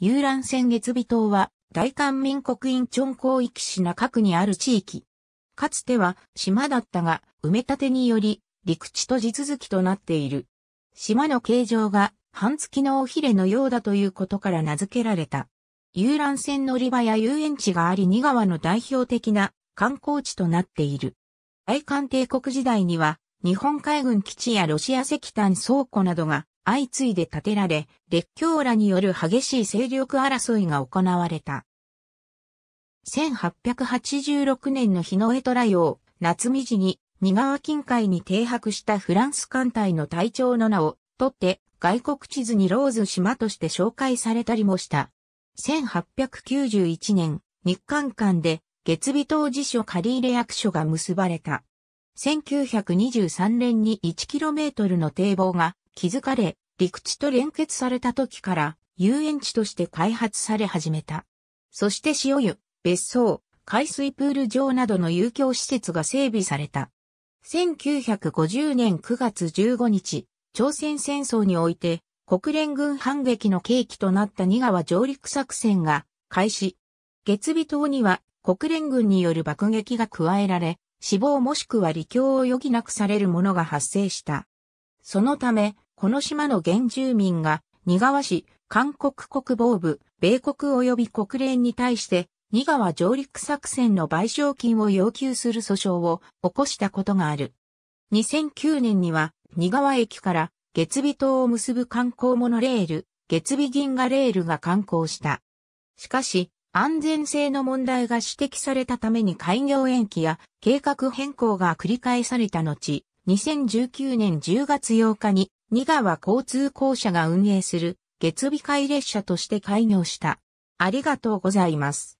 遊覧船月尾島は、大韓民国院町チョン広域市中区にある地域。かつては島だったが、埋め立てにより、陸地と地続きとなっている。島の形状が、半月の尾ひれのようだということから名付けられた。遊覧船乗り場や遊園地があり二川の代表的な観光地となっている。大韓帝国時代には、日本海軍基地やロシア石炭倉庫などが相次いで建てられ、列強らによる激しい勢力争いが行われた。1886年の日の江虎洋、夏見時に、仁川近海に停泊したフランス艦隊の隊長の名を、とって、外国地図にローズ島として紹介されたりもした。1891年、日韓間で月日当辞書借入役所が結ばれた。1923年に 1km の堤防が築かれ、陸地と連結された時から遊園地として開発され始めた。そして塩湯、別荘、海水プール場などの遊興施設が整備された。1950年9月15日、朝鮮戦争において国連軍反撃の契機となった仁川上陸作戦が開始。月尾島には国連軍による爆撃が加えられ、死亡もしくは離境を余儀なくされるものが発生した。そのため、この島の原住民が、新川市、韓国国防部、米国及び国連に対して、新川上陸作戦の賠償金を要求する訴訟を起こしたことがある。2009年には、新川駅から月尾島を結ぶ観光モノレール、月尾銀河レールが観光した。しかし、安全性の問題が指摘されたために開業延期や計画変更が繰り返された後、2019年10月8日に仁川交通公社が運営する月日会列車として開業した。ありがとうございます。